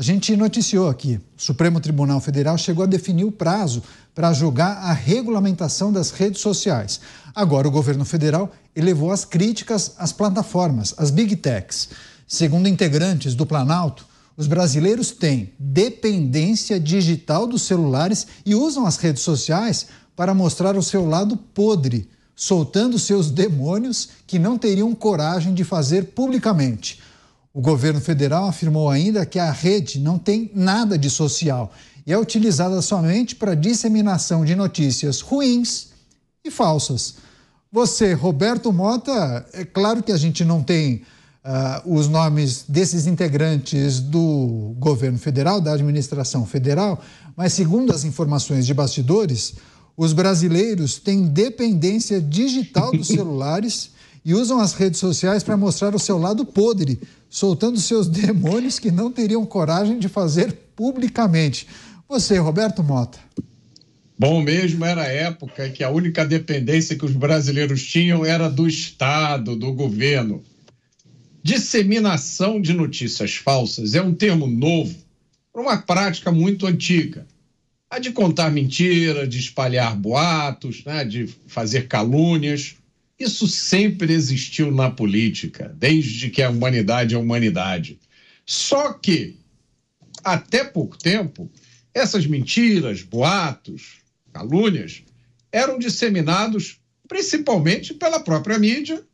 A gente noticiou aqui: o Supremo Tribunal Federal chegou a definir o prazo para julgar a regulamentação das redes sociais. Agora, o governo federal elevou as críticas às plataformas, às big techs. Segundo integrantes do Planalto, os brasileiros têm dependência digital dos celulares e usam as redes sociais para mostrar o seu lado podre, soltando seus demônios que não teriam coragem de fazer publicamente. O governo federal afirmou ainda que a rede não tem nada de social e é utilizada somente para disseminação de notícias ruins e falsas. Você, Roberto Mota, é claro que a gente não tem uh, os nomes desses integrantes do governo federal, da administração federal, mas segundo as informações de bastidores, os brasileiros têm dependência digital dos celulares e usam as redes sociais para mostrar o seu lado podre, soltando seus demônios que não teriam coragem de fazer publicamente. Você, Roberto Mota. Bom mesmo era a época em que a única dependência que os brasileiros tinham era do Estado, do governo. Disseminação de notícias falsas é um termo novo para uma prática muito antiga. A de contar mentira, de espalhar boatos, né, de fazer calúnias. Isso sempre existiu na política, desde que a humanidade é humanidade. Só que, até pouco tempo, essas mentiras, boatos, calúnias eram disseminados principalmente pela própria mídia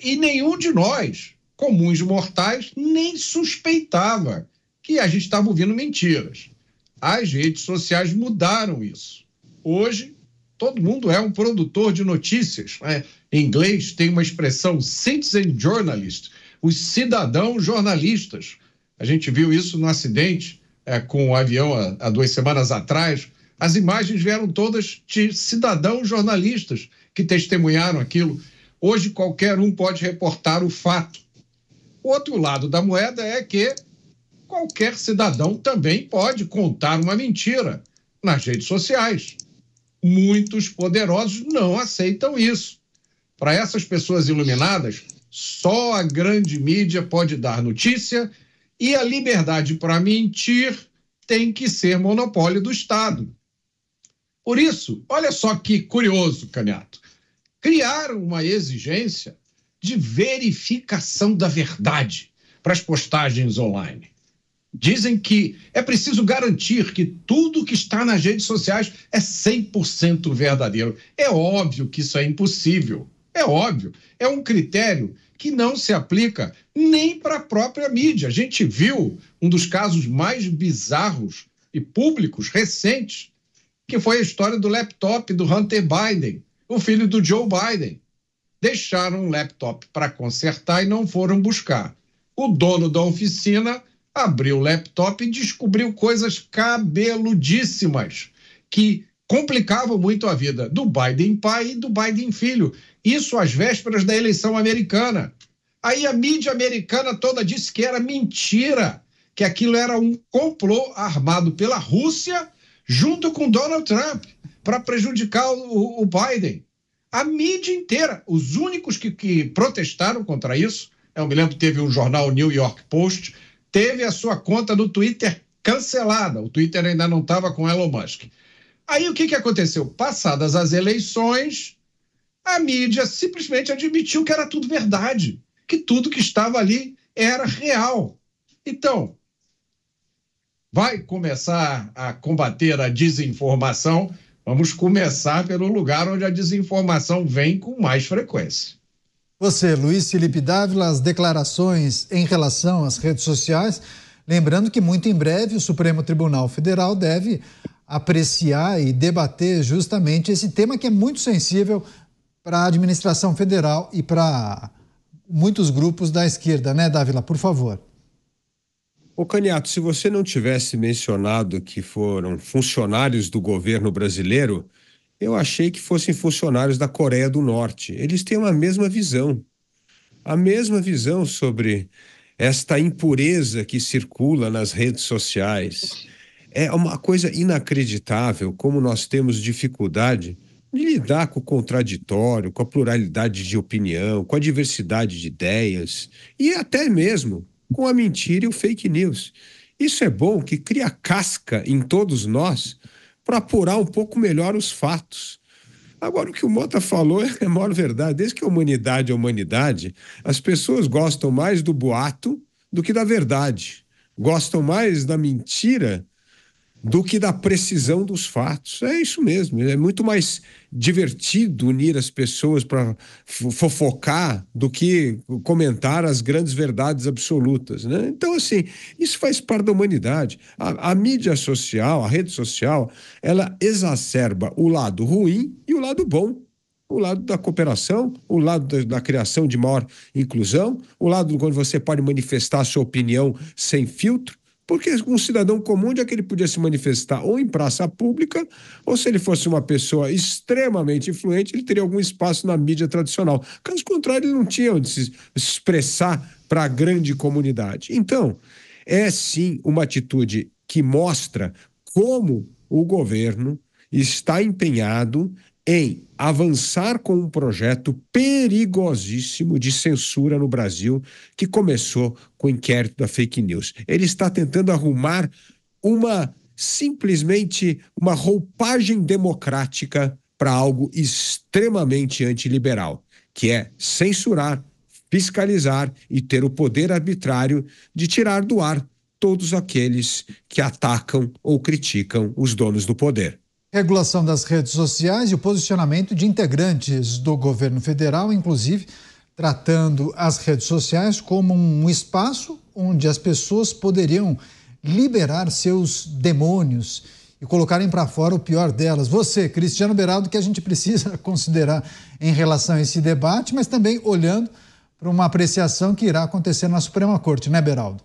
e nenhum de nós, comuns mortais, nem suspeitava que a gente estava ouvindo mentiras. As redes sociais mudaram isso. Hoje, todo mundo é um produtor de notícias. Né? Em inglês tem uma expressão citizen journalist, os cidadãos jornalistas. A gente viu isso no acidente é, com o avião há, há duas semanas atrás. As imagens vieram todas de cidadãos jornalistas que testemunharam aquilo. Hoje qualquer um pode reportar o fato. O outro lado da moeda é que qualquer cidadão também pode contar uma mentira nas redes sociais muitos poderosos não aceitam isso. Para essas pessoas iluminadas, só a grande mídia pode dar notícia e a liberdade para mentir tem que ser monopólio do Estado. Por isso, olha só que curioso, Caniato. Criaram uma exigência de verificação da verdade para as postagens online dizem que é preciso garantir que tudo que está nas redes sociais é 100% verdadeiro. É óbvio que isso é impossível. É óbvio. É um critério que não se aplica nem para a própria mídia. A gente viu um dos casos mais bizarros e públicos recentes, que foi a história do laptop do Hunter Biden, o filho do Joe Biden. Deixaram um laptop para consertar e não foram buscar. O dono da oficina abriu o laptop e descobriu coisas cabeludíssimas que complicavam muito a vida do Biden pai e do Biden filho. Isso às vésperas da eleição americana. Aí a mídia americana toda disse que era mentira, que aquilo era um complô armado pela Rússia junto com Donald Trump para prejudicar o, o, Biden. A mídia inteira, os únicos que, que protestaram contra isso, eu me lembro que teve um jornal New York Post teve a sua conta no Twitter cancelada. O Twitter ainda não estava com Elon Musk. Aí o que, que aconteceu? Passadas as eleições, a mídia simplesmente admitiu que era tudo verdade, que tudo que estava ali era real. Então, vai começar a combater a desinformação? Vamos começar pelo lugar onde a desinformação vem com mais frequência. Você, Luiz Felipe Dávila, as declarações em relação às redes sociais. Lembrando que muito em breve o Supremo Tribunal Federal deve apreciar e debater justamente esse tema que é muito sensível para a administração federal e para muitos grupos da esquerda, né, Dávila? Por favor. Ô Caniato, se você não tivesse mencionado que foram funcionários do governo brasileiro, eu achei que fossem funcionários da Coreia do Norte. Eles têm a mesma visão. A mesma visão sobre esta impureza que circula nas redes sociais. É uma coisa inacreditável como nós temos dificuldade de lidar com o contraditório, com a pluralidade de opinião, com a diversidade de ideias e até mesmo com a mentira e o fake news. Isso é bom que cria casca em todos nós para apurar um pouco melhor os fatos. Agora, o que o Mota falou é a maior verdade. Desde que a humanidade é humanidade, as pessoas gostam mais do boato do que da verdade. Gostam mais da mentira do que da precisão dos fatos. É isso mesmo. É muito mais divertido unir as pessoas para fofocar do que comentar as grandes verdades absolutas. Né? Então, assim, isso faz parte da humanidade. A, a mídia social, a rede social, ela exacerba o lado ruim e o lado bom o lado da cooperação, o lado da, da, criação de maior inclusão, o lado quando você pode manifestar a sua opinião sem filtro. Porque um cidadão comum, onde é que ele podia se manifestar? Ou em praça pública, ou se ele fosse uma pessoa extremamente influente, ele teria algum espaço na mídia tradicional. Caso contrário, ele não tinha onde se expressar para a grande comunidade. Então, é sim uma atitude que mostra como o governo está empenhado em avançar com um projeto perigosíssimo de censura no Brasil, que começou com o inquérito da fake news. Ele está tentando arrumar uma simplesmente uma roupagem democrática para algo extremamente antiliberal, que é censurar, fiscalizar e ter o poder arbitrário de tirar do ar todos aqueles que atacam ou criticam os donos do poder regulação das redes sociais e o posicionamento de integrantes do governo federal, inclusive tratando as redes sociais como um espaço onde as pessoas poderiam liberar seus demônios e colocarem para fora o pior delas. Você, Cristiano Beraldo, que a gente precisa considerar em relação a esse debate, mas também olhando para uma apreciação que irá acontecer na Suprema Corte, né, Beraldo?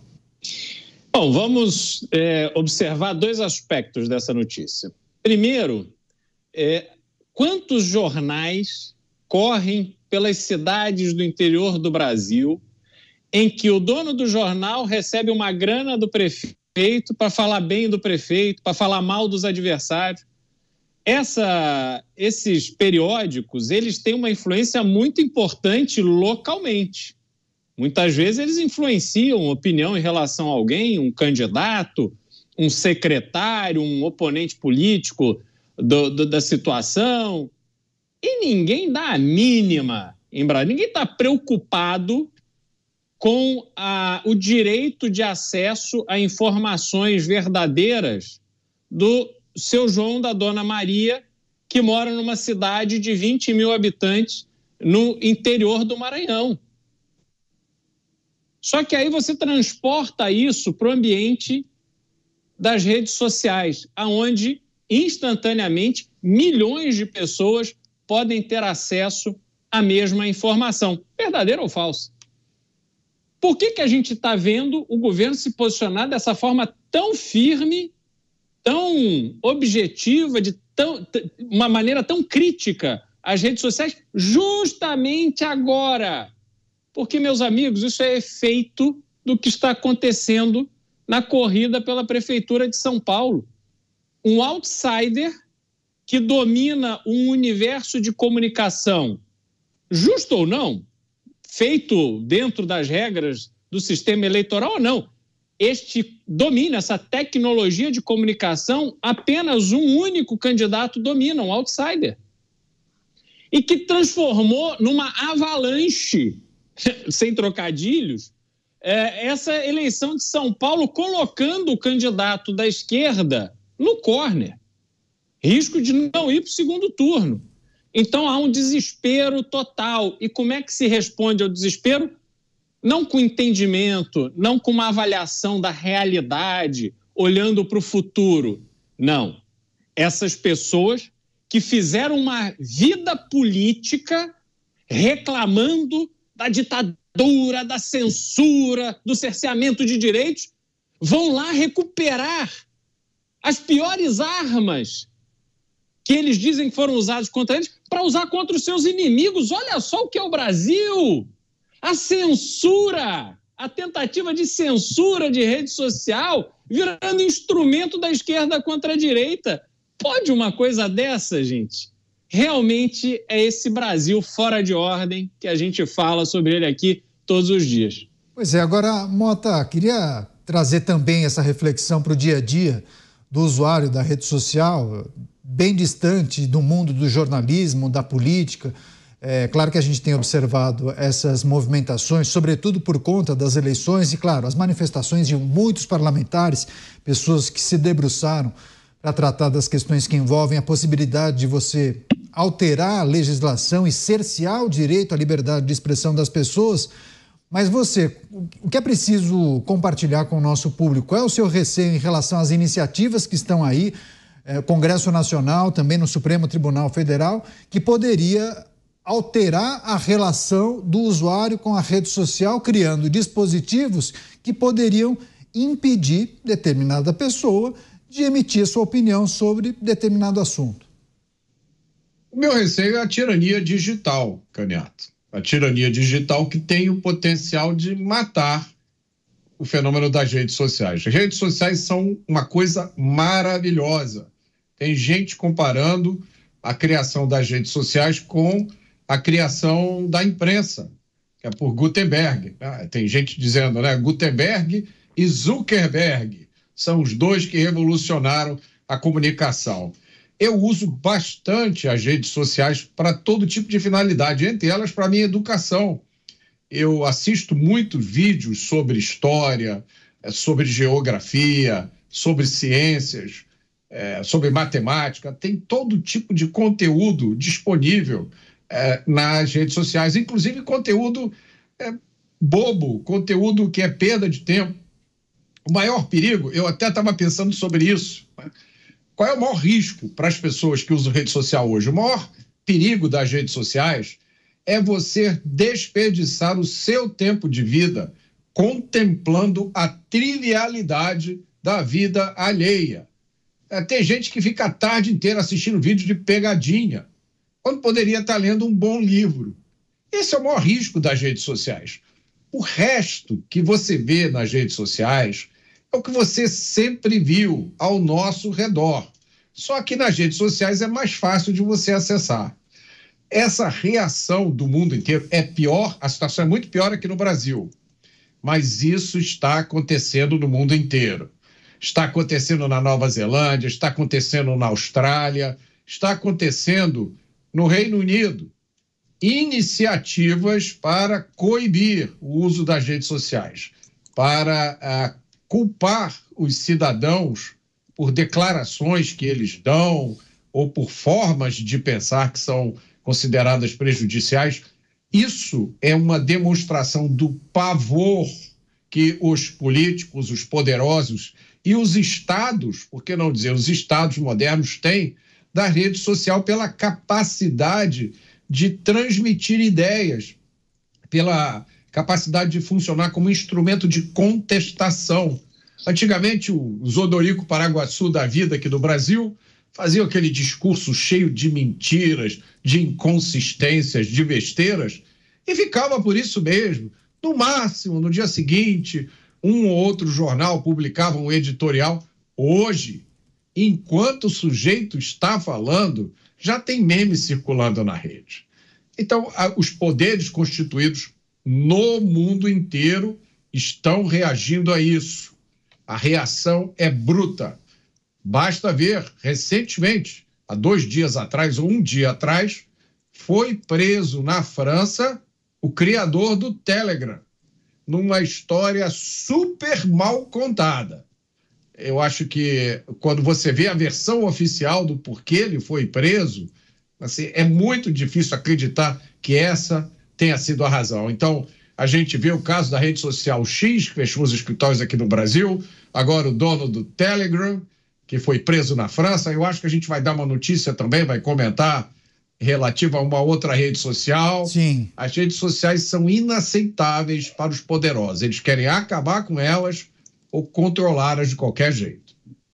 Bom, vamos é, observar dois aspectos dessa notícia. Primeiro, é, quantos jornais correm pelas cidades do interior do Brasil em que o dono do jornal recebe uma grana do prefeito para falar bem do prefeito, para falar mal dos adversários? Essa, esses periódicos eles têm uma influência muito importante localmente. Muitas vezes eles influenciam opinião em relação a alguém, um candidato, um secretário, um oponente político do, do, da situação. E ninguém dá a mínima em Brasília. Ninguém está preocupado com a, o direito de acesso a informações verdadeiras do seu João da Dona Maria, que mora numa cidade de 20 mil habitantes no interior do Maranhão. Só que aí você transporta isso para o ambiente das redes sociais, aonde instantaneamente milhões de pessoas podem ter acesso à mesma informação, verdadeira ou falsa. Por que, que a gente está vendo o governo se posicionar dessa forma tão firme, tão objetiva, de tão, uma maneira tão crítica às redes sociais, justamente agora? Porque, meus amigos, isso é efeito do que está acontecendo na corrida pela Prefeitura de São Paulo. Um outsider que domina um universo de comunicação, justo ou não, feito dentro das regras do sistema eleitoral ou não. Este domina, essa tecnologia de comunicação, apenas um único candidato domina, um outsider. E que transformou numa avalanche, sem trocadilhos, é, essa eleição de São Paulo colocando o candidato da esquerda no córner. Risco de não ir para o segundo turno. Então há um desespero total. E como é que se responde ao desespero? Não com entendimento, não com uma avaliação da realidade, olhando para o futuro. Não. Essas pessoas que fizeram uma vida política reclamando da ditadura ditadura, da censura, do cerceamento de direitos, vão lá recuperar as piores armas que eles dizem que foram usadas contra eles para usar contra os seus inimigos. Olha só o que é o Brasil! A censura, a tentativa de censura de rede social virando instrumento da esquerda contra a direita. Pode uma coisa dessa, gente? Realmente é esse Brasil fora de ordem que a gente fala sobre ele aqui todos os dias. Pois é, agora, Mota, queria trazer também essa reflexão para o dia a dia do usuário da rede social, bem distante do mundo do jornalismo, da política. É claro que a gente tem observado essas movimentações, sobretudo por conta das eleições e, claro, as manifestações de muitos parlamentares, pessoas que se debruçaram para tratar das questões que envolvem a possibilidade de você alterar a legislação e cercear o direito à liberdade de expressão das pessoas. Mas você, o que é preciso compartilhar com o nosso público? Qual é o seu receio em relação às iniciativas que estão aí, eh, Congresso Nacional, também no Supremo Tribunal Federal, que poderia alterar a relação do usuário com a rede social, criando dispositivos que poderiam impedir determinada pessoa de emitir sua opinião sobre determinado assunto? O meu receio é a tirania digital, Caniato a tirania digital que tem o potencial de matar o fenômeno das redes sociais. As redes sociais são uma coisa maravilhosa. Tem gente comparando a criação das redes sociais com a criação da imprensa, que é por Gutenberg. Ah, tem gente dizendo, né? Gutenberg e Zuckerberg são os dois que revolucionaram a comunicação. Eu uso bastante as redes sociais para todo tipo de finalidade, entre elas para minha educação. Eu assisto muitos vídeos sobre história, eh, sobre geografia, sobre ciências, eh, sobre matemática. Tem todo tipo de conteúdo disponível eh, nas redes sociais, inclusive conteúdo bobo, conteúdo que é perda de tempo. O maior perigo, eu até estava pensando sobre isso né? qual é o maior risco para as pessoas que usam rede social hoje? O maior perigo das redes sociais é você desperdiçar o seu tempo de vida contemplando a trivialidade da vida alheia. É, tem gente que fica a tarde inteira assistindo vídeo de pegadinha, quando poderia estar lendo um bom livro. Esse é o maior risco das redes sociais. O resto que você vê nas redes sociais é o que você sempre viu ao nosso redor. Só que nas redes sociais é mais fácil de você acessar. Essa reação do mundo inteiro é pior, a situação é muito pior aqui no Brasil. Mas isso está acontecendo no mundo inteiro. Está acontecendo na Nova Zelândia, está acontecendo na Austrália, está acontecendo no Reino Unido. Iniciativas para coibir o uso das redes sociais, para ah, culpar os cidadãos por declarações que eles dão ou por formas de pensar que são consideradas prejudiciais, isso é uma demonstração do pavor que os políticos, os poderosos e os estados, por que não dizer, os estados modernos têm da rede social pela capacidade de transmitir ideias, pela capacidade de funcionar como instrumento de contestação. Antigamente, o Zodorico Paraguaçu da vida aqui do Brasil fazia aquele discurso cheio de mentiras, de inconsistências, de besteiras, e ficava por isso mesmo. No máximo, no dia seguinte, um ou outro jornal publicava um editorial. Hoje, enquanto o sujeito está falando, já tem meme circulando na rede. Então, os poderes constituídos no mundo inteiro estão reagindo a isso. A reação é bruta. Basta ver, recentemente, há dois dias atrás ou um dia atrás, foi preso na França o criador do Telegram, numa história super mal contada. Eu acho que quando você vê a versão oficial do porquê ele foi preso, assim, é muito difícil acreditar que essa tenha sido a razão. Então, a gente vê o caso da rede social X, que fechou os escritórios aqui no Brasil, agora o dono do Telegram, que foi preso na França. Eu acho que a gente vai dar uma notícia também, vai comentar relativa a uma outra rede social. Sim. As redes sociais são inaceitáveis para os poderosos. Eles querem acabar com elas ou controlá-las de qualquer jeito.